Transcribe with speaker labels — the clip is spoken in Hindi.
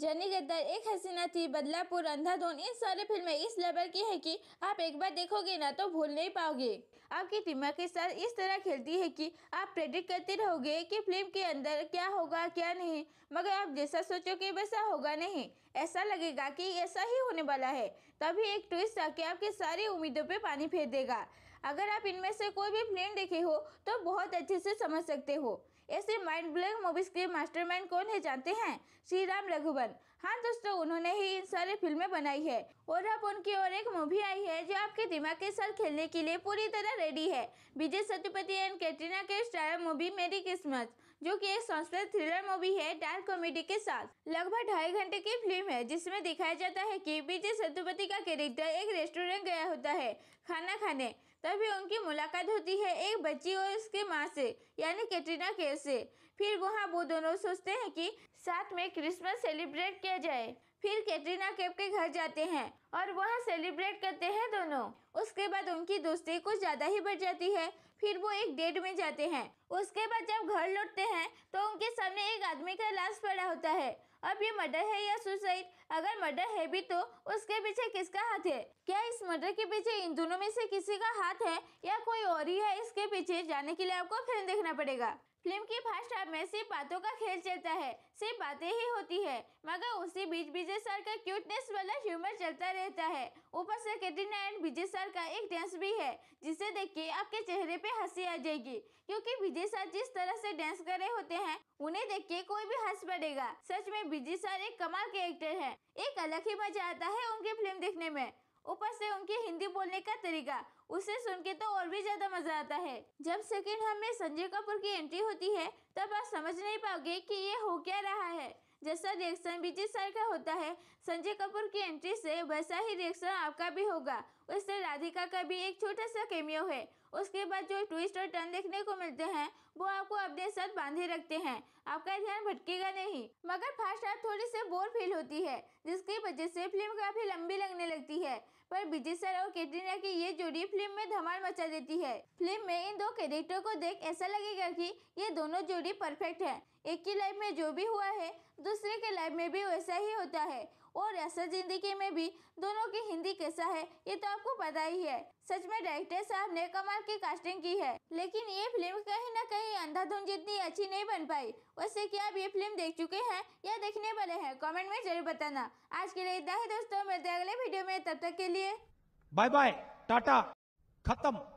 Speaker 1: जनी गद्दार एक हसीना थी बदलापुर अंधाधुन इन सारी फिल्में इस लेवल की है कि आप एक बार देखोगे ना तो भूल नहीं पाओगे आपकी दिमाग के साथ इस तरह खेलती है कि आप प्रेडिक्ट करते रहोगे कि फिल्म के अंदर क्या होगा क्या नहीं मगर आप जैसा सोचोगे वैसा होगा नहीं ऐसा लगेगा कि ऐसा ही होने वाला है तभी एक ट्विस्ट आके आपकी सारी उम्मीदों पर पानी फेर देगा अगर आप इनमें से कोई भी फिल्म देखे हो तो बहुत अच्छे से समझ सकते हो ऐसे माइंड ब्लैक मूवीज के मास्टरमाइंड कौन है जानते हैं श्री राम रघुवन हाँ दोस्तों उन्होंने ही इन सारी फिल्में बनाई है और अब उनकी और एक मूवी आई है जो आपके दिमाग के साथ खेलने के लिए पूरी तरह रेडी है विजय सत्यपति एंड कैटरीना के स्टार मूवी मेरी किस्मत जो कि एक संस्कृत थ्रिलर मूवी है डार्क कॉमेडी के साथ लगभग ढाई घंटे की फिल्म है जिसमें दिखाया जाता है कि विजय सेतुपति का कैरेक्टर एक रेस्टोरेंट गया होता है खाना खाने तभी उनकी मुलाकात होती है एक बच्ची और उसके माँ से यानी कैटरीना के से फिर वहाँ वो दोनों सोचते हैं कि साथ में क्रिसमस सेलिब्रेट किया जाए फिर कैटरीना कैफ के घर जाते हैं और वहाँ सेलिब्रेट करते हैं दोनों उसके बाद उनकी दोस्ती कुछ ज़्यादा ही बढ़ जाती है फिर वो एक डेट में जाते हैं उसके बाद जब घर लौटते हैं तो उनके सामने एक आदमी का लाश पड़ा होता है अब ये मर्डर है या सुसाइड अगर मर्डर है भी तो उसके पीछे किसका हाथ है क्या इस मर्डर के पीछे इन दोनों में से किसी का हाथ है या कोई और ही है इसके पीछे जाने के लिए आपको फिल्म देखना पड़ेगा फिल्म की फर्स्ट हाफ में सिर्फ बातों का खेल चलता है सिर्फ बातें ही होती है मगर उसी बीच विजय सर का क्यूटनेस वाला ह्यूमर चलता रहता है ऊपर से कैटरीना एंड विजय सर का एक डांस भी है जिसे देख के आपके चेहरे पे हंसी आ जाएगी क्योंकि विजय सर जिस तरह से डांस कर रहे होते हैं उन्हें देख के कोई भी हंस पड़ेगा सच में विजय सर एक कमाल के एक्टर हैं एक अलग ही मजा आता है उनकी फिल्म देखने में ऊपर से उनके हिंदी बोलने का तरीका उसे सुन के तो और भी ज्यादा मजा आता है जब सेकेंड हम में संजय कपूर की एंट्री होती है तब आप समझ नहीं पाओगे कि ये हो क्या रहा है जैसा रिएक्शन विजय सर का होता है संजय कपूर की एंट्री से वैसा ही रिएक्शन आपका भी होगा उससे राधिका का भी एक छोटा सा कैमियो है उसके बाद जो ट्विस्ट और टर्न देखने को मिलते हैं वो आपको अपने साथ बांधे रखते हैं आपका ध्यान भटकेगा नहीं मगर फास्ट हाफ थोड़ी से बोर फील होती है जिसकी वजह से फिल्म काफ़ी लंबी लगने लगती है पर विजय सर और कैटरीना की ये जोड़ी फिल्म में धमाल मचा देती है फिल्म में इन दो कैरेक्टर को देख ऐसा लगेगा कि ये दोनों जोड़ी परफेक्ट है एक की लाइफ में जो भी हुआ है दूसरे के लाइफ में भी वैसा ही होता है और ऐसा जिंदगी में भी दोनों की हिंदी कैसा है ये तो आपको पता ही है सच में डायरेक्टर साहब ने कमाल की कास्टिंग की है लेकिन ये फिल्म कहीं ना कहीं अंधाधुन जितनी अच्छी नहीं बन पाई उससे क्या आप ये फिल्म देख चुके हैं या देखने वाले हैं कमेंट में जरूर बताना आज के लिए इतना ही दोस्तों मिलते हैं अगले वीडियो में तब तक के लिए बाय बाय टाटा खत्म